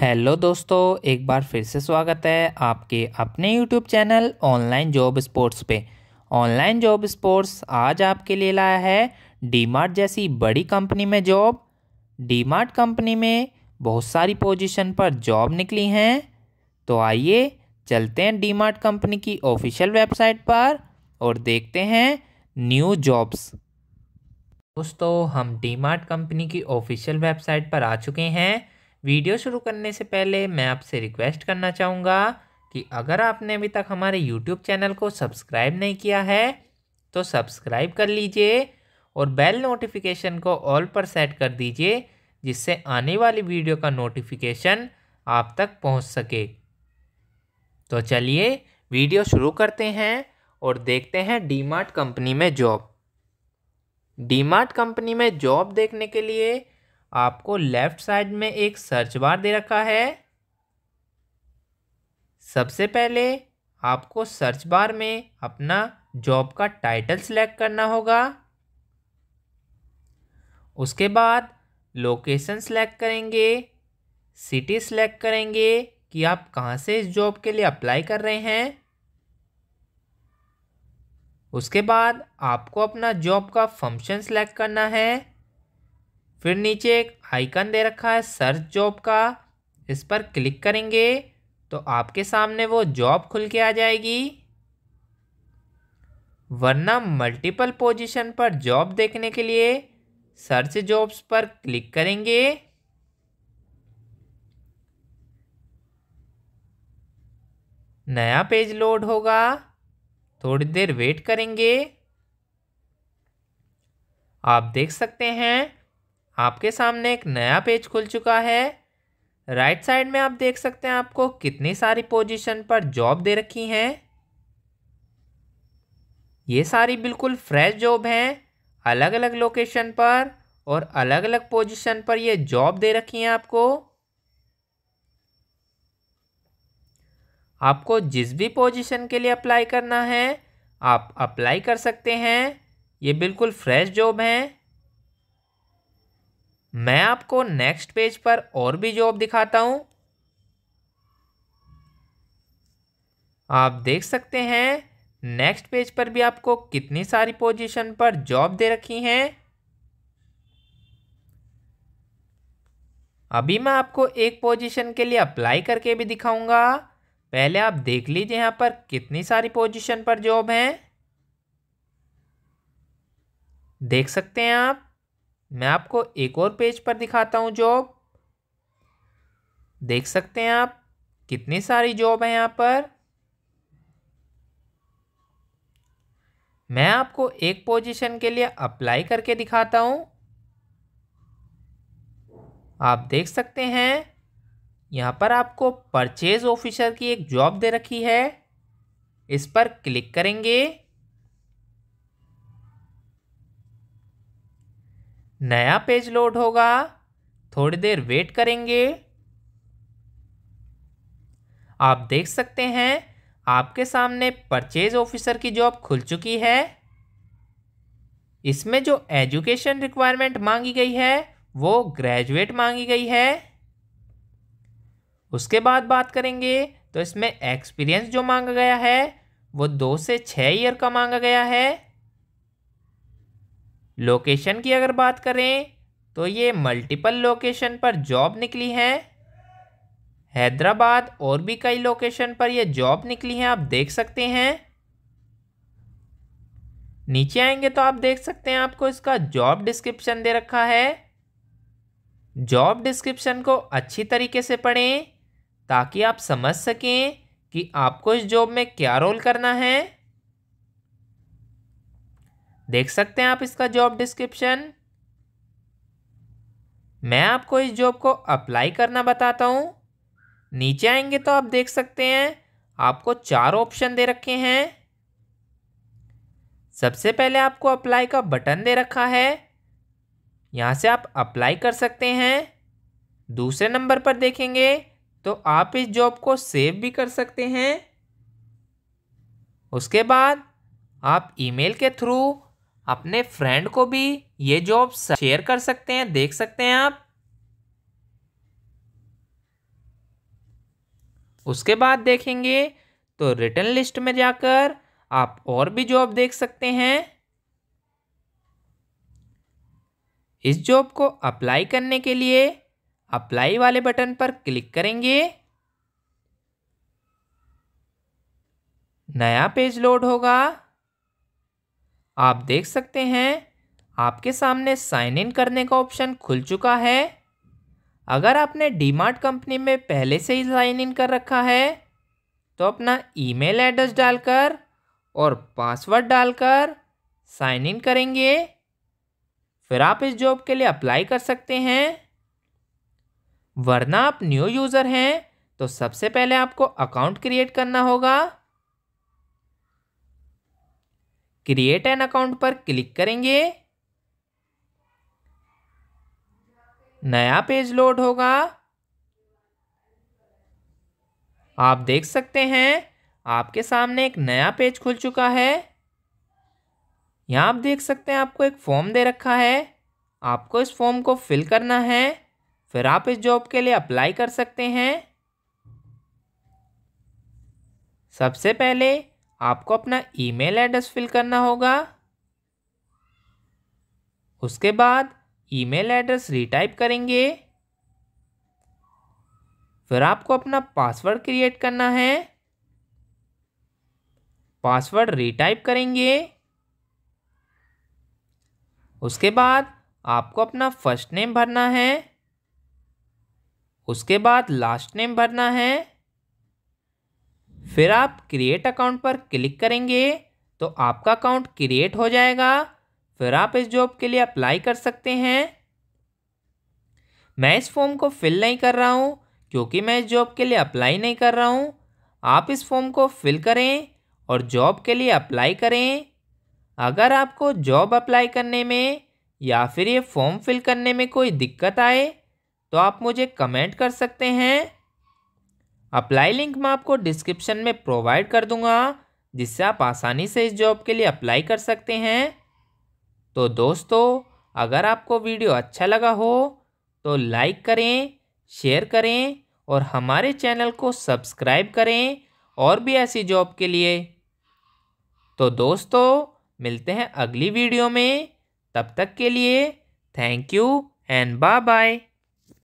hello दोस्तों एक बार फिर से स्वागत है आपके अपने YouTube channel online job sports पे ऑनलाइन जॉब स्पोर्ट्स आज आपके लिए लाया है डीमार्ट जैसी बड़ी कंपनी में जॉब डीमार्ट कंपनी में बहुत सारी पोजीशन पर जॉब निकली हैं तो आइए चलते हैं डीमार्ट कंपनी की ऑफिशियल वेबसाइट पर और देखते हैं न्यू जॉब्स दोस्तों हम डीमार्ट कंपनी की ऑफिशियल वेबसाइट पर आ चुके हैं वीडियो शुरू करने से पहले मैं आपसे रिक्वेस्ट करना चाहूँगा कि अगर आपने अभी तक हमारे यूट्यूब चैनल को सब्सक्राइब नहीं किया है तो सब्सक्राइब कर लीजिए और बेल नोटिफिकेशन को ऑल पर सेट कर दीजिए जिससे आने वाली वीडियो का नोटिफिकेशन आप तक पहुंच सके तो चलिए वीडियो शुरू करते हैं और देखते हैं डीमार्ट कंपनी में जॉब डीमार्ट कंपनी में जॉब देखने के लिए आपको लेफ्ट साइड में एक सर्च बार दे रखा है सबसे पहले आपको सर्च बार में अपना जॉब का टाइटल सिलेक्ट करना होगा उसके बाद लोकेशन सेलेक्ट करेंगे सिटी सिलेक्ट करेंगे कि आप कहाँ से इस जॉब के लिए अप्लाई कर रहे हैं उसके बाद आपको अपना जॉब का फंक्शन सेलेक्ट करना है फिर नीचे एक आइकन दे रखा है सर्च जॉब का इस पर क्लिक करेंगे तो आपके सामने वो जॉब खुल के आ जाएगी वरना मल्टीपल पोजीशन पर जॉब देखने के लिए सर्च जॉब्स पर क्लिक करेंगे नया पेज लोड होगा थोड़ी देर वेट करेंगे आप देख सकते हैं आपके सामने एक नया पेज खुल चुका है राइट right साइड में आप देख सकते हैं आपको कितनी सारी पोजीशन पर जॉब दे रखी हैं ये सारी बिल्कुल फ्रेश जॉब हैं अलग अलग लोकेशन पर और अलग अलग पोजीशन पर ये जॉब दे रखी हैं आपको आपको जिस भी पोजीशन के लिए अप्लाई करना है आप अप्लाई कर सकते हैं ये बिल्कुल फ्रेश जॉब हैं मैं आपको नेक्स्ट पेज पर और भी जॉब दिखाता हूं आप देख सकते हैं नेक्स्ट पेज पर भी आपको कितनी सारी पोजीशन पर जॉब दे रखी हैं अभी मैं आपको एक पोजीशन के लिए अप्लाई करके भी दिखाऊंगा पहले आप देख लीजिए यहाँ पर कितनी सारी पोजीशन पर जॉब हैं देख सकते हैं आप मैं आपको एक और पेज पर दिखाता हूँ जॉब देख सकते हैं आप कितनी सारी जॉब है यहाँ पर मैं आपको एक पोजीशन के लिए अप्लाई करके दिखाता हूँ आप देख सकते हैं यहाँ पर आपको परचेज ऑफिसर की एक जॉब दे रखी है इस पर क्लिक करेंगे नया पेज लोड होगा थोड़ी देर वेट करेंगे आप देख सकते हैं आपके सामने परचेज ऑफिसर की जॉब खुल चुकी है इसमें जो एजुकेशन रिक्वायरमेंट मांगी गई है वो ग्रेजुएट मांगी गई है उसके बाद बात करेंगे तो इसमें एक्सपीरियंस जो मांगा गया है वो दो से छः ईयर का मांगा गया है लोकेशन की अगर बात करें तो ये मल्टीपल लोकेशन पर जॉब निकली हैं हैदराबाद और भी कई लोकेशन पर ये जॉब निकली हैं आप देख सकते हैं नीचे आएंगे तो आप देख सकते हैं आपको इसका जॉब डिस्क्रिप्शन दे रखा है जॉब डिस्क्रिप्शन को अच्छी तरीके से पढ़ें ताकि आप समझ सकें कि आपको इस जॉब में क्या रोल करना है देख सकते हैं आप इसका जॉब डिस्क्रिप्शन मैं आपको इस जॉब को अप्लाई करना बताता हूँ नीचे आएंगे तो आप देख सकते हैं आपको चार ऑप्शन दे रखे हैं सबसे पहले आपको अप्लाई का बटन दे रखा है यहाँ से आप अप्लाई कर सकते हैं दूसरे नंबर पर देखेंगे तो आप इस जॉब को सेव भी कर सकते हैं उसके बाद आप ईमेल के थ्रू अपने फ्रेंड को भी ये जॉब शेयर कर सकते हैं देख सकते हैं आप उसके बाद देखेंगे तो रिटर्न लिस्ट में जाकर आप और भी जॉब देख सकते हैं इस जॉब को अप्लाई करने के लिए अप्लाई वाले बटन पर क्लिक करेंगे नया पेज लोड होगा आप देख सकते हैं आपके सामने साइन इन करने का ऑप्शन खुल चुका है अगर आपने डीमार्ट कंपनी में पहले से ही साइन इन कर रखा है तो अपना ईमेल एड्रेस डालकर और पासवर्ड डालकर साइन इन करेंगे फिर आप इस जॉब के लिए अप्लाई कर सकते हैं वरना आप न्यू यूज़र हैं तो सबसे पहले आपको अकाउंट क्रिएट करना होगा क्रिएट एन अकाउंट पर क्लिक करेंगे नया पेज लोड होगा आप देख सकते हैं आपके सामने एक नया पेज खुल चुका है यहाँ आप देख सकते हैं आपको एक फॉर्म दे रखा है आपको इस फॉर्म को फिल करना है फिर आप इस जॉब के लिए अप्लाई कर सकते हैं सबसे पहले आपको अपना ईमेल एड्रेस फिल करना होगा उसके बाद ईमेल एड्रेस रीटाइप करेंगे फिर आपको अपना पासवर्ड क्रिएट करना है पासवर्ड रीटाइप करेंगे उसके बाद आपको अपना फर्स्ट नेम भरना है उसके बाद लास्ट नेम भरना है फिर आप क्रिएट अकाउंट पर क्लिक करेंगे तो आपका अकाउंट क्रिएट हो जाएगा फिर आप इस जॉब के लिए अप्लाई कर सकते हैं मैं इस फॉर्म को फिल नहीं कर रहा हूँ क्योंकि मैं इस जॉब के लिए अप्लाई नहीं कर रहा हूँ आप इस फॉर्म को फिल करें और जॉब के लिए अप्लाई करें अगर आपको जॉब अप्लाई करने में या फिर ये फॉर्म फिल करने में कोई दिक्कत आए तो आप मुझे कमेंट कर सकते हैं अप्लाई लिंक मैं आपको डिस्क्रिप्शन में प्रोवाइड कर दूंगा जिससे आप आसानी से इस जॉब के लिए अप्लाई कर सकते हैं तो दोस्तों अगर आपको वीडियो अच्छा लगा हो तो लाइक करें शेयर करें और हमारे चैनल को सब्सक्राइब करें और भी ऐसी जॉब के लिए तो दोस्तों मिलते हैं अगली वीडियो में तब तक के लिए thank you and bye bye